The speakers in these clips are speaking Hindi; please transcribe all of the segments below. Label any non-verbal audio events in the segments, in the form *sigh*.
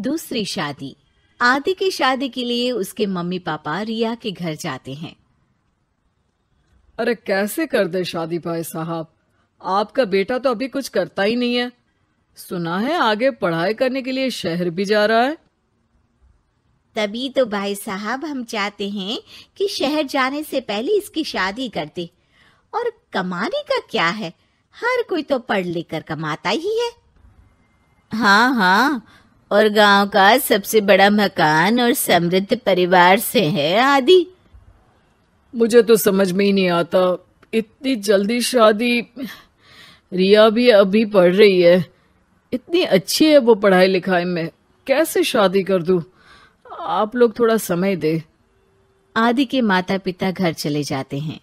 दूसरी शादी आदि की शादी के लिए उसके मम्मी पापा रिया के घर जाते हैं अरे कैसे कर दे शादी भाई साहब आपका बेटा तो अभी कुछ करता ही नहीं है सुना है आगे पढ़ाई करने के लिए शहर भी जा रहा है तभी तो भाई साहब हम चाहते हैं कि शहर जाने से पहले इसकी शादी कर दे और कमाने का क्या है हर कोई तो पढ़ लिख कर कमाता ही है हाँ हाँ और गांव का सबसे बड़ा मकान और समृद्ध परिवार से है आदि मुझे तो समझ में ही नहीं आता इतनी जल्दी शादी रिया भी अभी पढ़ रही है इतनी अच्छी है वो पढ़ाई लिखाई में कैसे शादी कर दू आप लोग थोड़ा समय दे आदि के माता पिता घर चले जाते हैं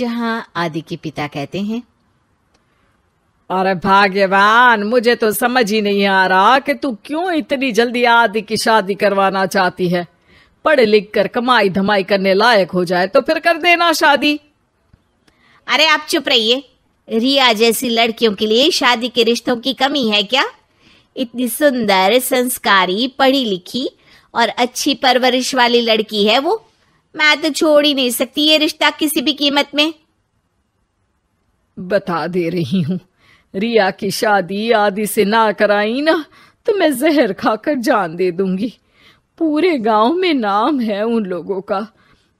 जहां आदि के पिता कहते हैं अरे भाग्यवान मुझे तो समझ ही नहीं आ रहा कि तू क्यों इतनी जल्दी आदि की शादी करवाना चाहती है पढ़ लिख कर कमाई धमाई करने लायक हो जाए तो फिर कर देना शादी अरे आप चुप रहिए रिया जैसी लड़कियों के लिए शादी के रिश्तों की कमी है क्या इतनी सुंदर संस्कारी पढ़ी लिखी और अच्छी परवरिश वाली लड़की है वो मैं तो छोड़ ही नहीं सकती ये रिश्ता किसी भी कीमत में बता दे रही हूँ रिया की शादी आदि से ना कराई ना तो मैं जहर खाकर जान दे दूंगी पूरे गांव में नाम है उन लोगों का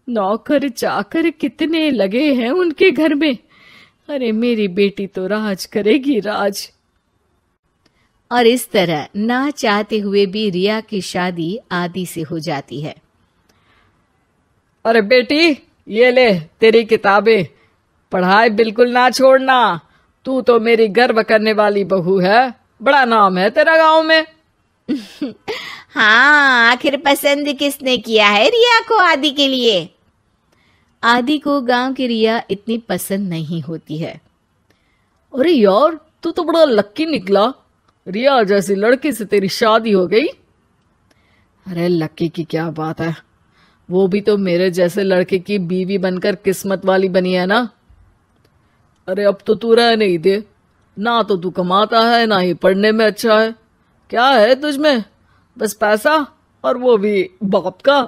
नौकर चाकर कितने लगे हैं उनके घर में अरे मेरी बेटी तो राज करेगी राज और इस तरह ना चाहते हुए भी रिया की शादी आदि से हो जाती है अरे बेटी ये ले तेरी किताबें पढ़ाई बिल्कुल ना छोड़ना तू तो मेरी गर्व करने वाली बहू है बड़ा नाम है तेरा गांव में *laughs* हाँ आखिर पसंद किसने किया है रिया को आदि के लिए आदि को गांव की रिया इतनी पसंद नहीं होती है अरे यार तू तो बड़ा लक्की निकला रिया जैसी लड़की से तेरी शादी हो गई अरे लक्की की क्या बात है वो भी तो मेरे जैसे लड़के की बीवी बनकर किस्मत वाली बनी है ना अरे अब तो तू रह नहीं दे ना तो तू कमाता है ना ही पढ़ने में अच्छा है क्या है तुझमें बस पैसा और वो भी बाप का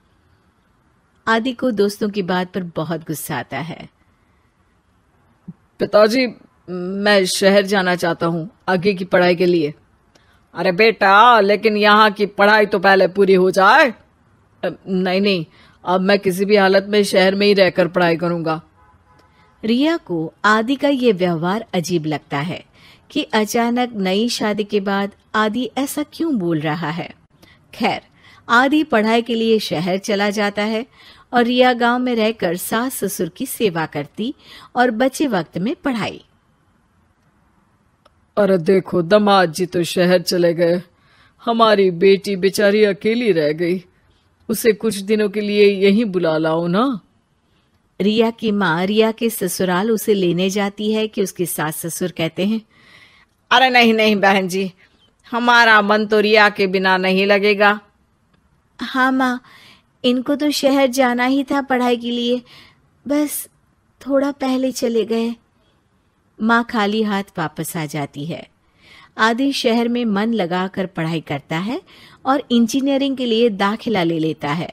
*laughs* आदि को दोस्तों की बात पर बहुत गुस्सा आता है पिताजी मैं शहर जाना चाहता हूँ आगे की पढ़ाई के लिए अरे बेटा लेकिन यहाँ की पढ़ाई तो पहले पूरी हो जाए नहीं नहीं अब मैं किसी भी हालत में शहर में ही रहकर पढ़ाई करूंगा रिया को आदि का ये व्यवहार अजीब लगता है कि अचानक नई शादी के बाद आदि ऐसा क्यों बोल रहा है खैर आदि पढ़ाई के लिए शहर चला जाता है और रिया गांव में रहकर सास ससुर की सेवा करती और बचे वक्त में पढ़ाई अरे देखो दमाद जी तो शहर चले गए हमारी बेटी बेचारी अकेली रह गई उसे कुछ दिनों के लिए यहीं बुला लाओ ना रिया की माँ रिया के ससुराल उसे लेने जाती है कि उसके सास ससुर कहते हैं अरे नहीं नहीं बहन जी हमारा मन तो रिया के बिना नहीं लगेगा हाँ माँ इनको तो शहर जाना ही था पढ़ाई के लिए बस थोड़ा पहले चले गए माँ खाली हाथ वापस आ जाती है आदि शहर में मन लगाकर पढ़ाई करता है और इंजीनियरिंग के लिए दाखिला ले लेता है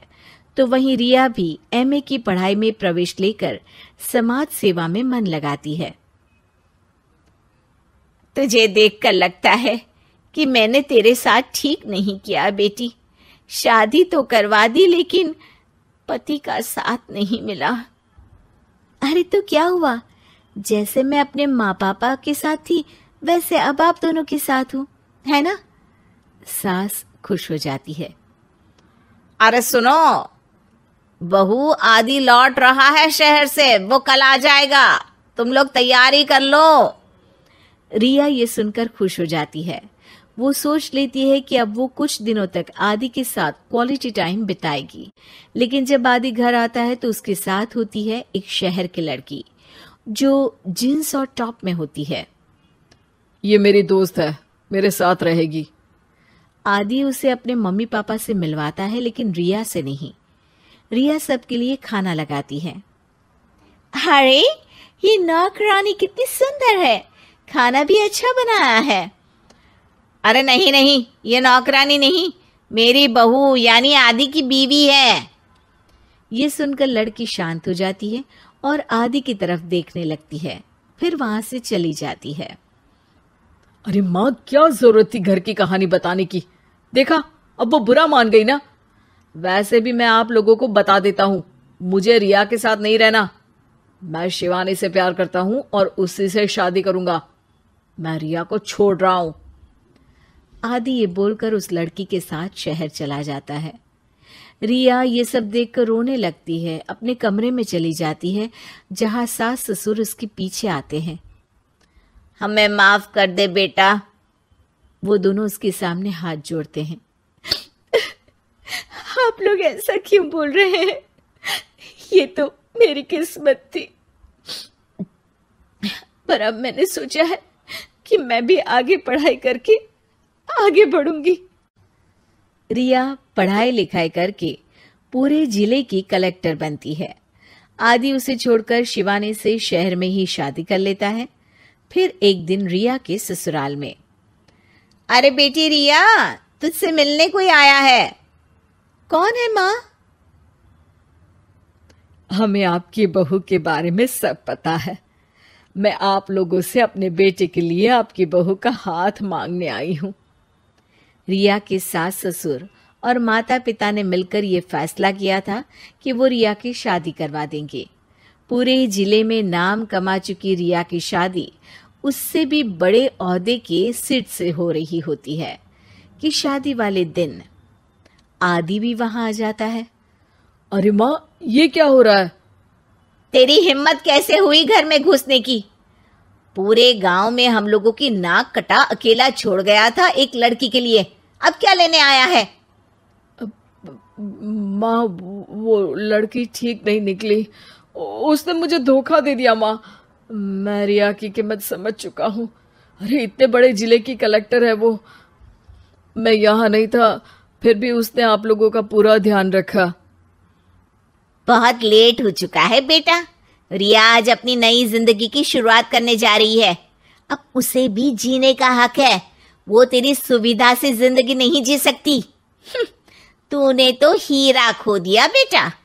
तो वहीं रिया भी एमए की पढ़ाई में प्रवेश लेकर समाज सेवा में मन लगाती है तुझे देखकर लगता है कि मैंने तेरे साथ ठीक नहीं किया बेटी शादी तो करवा दी लेकिन पति का साथ नहीं मिला अरे तो क्या हुआ जैसे मैं अपने माँ पापा के साथ थी वैसे अब आप दोनों के साथ हूं है ना सास खुश हो जाती है अरे सुनो बहू आदि लौट रहा है शहर से वो कल आ जाएगा तुम लोग तैयारी कर लो रिया ये सुनकर खुश हो जाती है वो सोच लेती है कि अब वो कुछ दिनों तक आदि के साथ क्वालिटी टाइम बिताएगी लेकिन जब आदि घर आता है तो उसके साथ होती है एक शहर की लड़की जो जीन्स और टॉप में होती है ये मेरी दोस्त है मेरे साथ रहेगी आदि उसे अपने मम्मी पापा से मिलवाता है लेकिन रिया से नहीं रिया सबके लिए खाना लगाती है अरे ये नौकरानी कितनी सुंदर है खाना भी अच्छा बनाया है अरे नहीं नहीं ये नौकरानी नहीं मेरी बहू यानी आदि की बीवी है ये सुनकर लड़की शांत हो जाती है और आदि की तरफ देखने लगती है फिर वहां से चली जाती है अरे माँ क्या जरूरत थी घर की कहानी बताने की देखा अब वो बुरा मान गई ना वैसे भी मैं आप लोगों को बता देता हूँ मुझे रिया के साथ नहीं रहना मैं शिवानी से प्यार करता हूँ और उसी से शादी करूंगा मैं रिया को छोड़ रहा हूं आदि ये बोलकर उस लड़की के साथ शहर चला जाता है रिया ये सब देखकर रोने लगती है अपने कमरे में चली जाती है जहाँ सास ससुर उसके पीछे आते हैं हमें माफ कर दे बेटा वो दोनों उसके सामने हाथ जोड़ते हैं आप लोग ऐसा क्यों बोल रहे हैं ये तो मेरी किस्मत थी पर अब मैंने सोचा है कि मैं भी आगे पढ़ाई करके आगे बढ़ूंगी रिया पढ़ाई लिखाई करके पूरे जिले की कलेक्टर बनती है आदि उसे छोड़कर शिवानी से शहर में ही शादी कर लेता है फिर एक दिन रिया के ससुराल में अरे बेटी रिया तुझसे मिलने कोई आया है कौन है माँ हमें आपकी बहू के बारे में सब पता है मैं आप लोगों से अपने बेटे के लिए आपकी बहू का हाथ मांगने आई हूँ रिया के सास ससुर और माता पिता ने मिलकर ये फैसला किया था कि वो रिया की शादी करवा देंगे पूरे जिले में नाम कमा चुकी रिया की शादी उससे भी बड़े अहदे के सिट से हो रही होती है कि शादी वाले दिन आदि भी वहां आ जाता है अरे माँ ये क्या हो रहा है तेरी हिम्मत कैसे हुई घर में घुसने की पूरे गांव में हम लोगों की नाक कटा अकेला छोड़ गया था एक लड़की के लिए अब क्या लेने आया है माँ वो लड़की ठीक नहीं निकली उसने मुझे धोखा दे दिया माँ मैं रिया की कीमत समझ चुका हूँ अरे इतने बड़े जिले की कलेक्टर है वो मैं यहाँ नहीं था फिर भी उसने आप लोगों का पूरा ध्यान रखा बहुत लेट हो चुका है बेटा रिया आज अपनी नई जिंदगी की शुरुआत करने जा रही है अब उसे भी जीने का हक है वो तेरी सुविधा से जिंदगी नहीं जी सकती हम्म। तूने तो हीरा खो दिया बेटा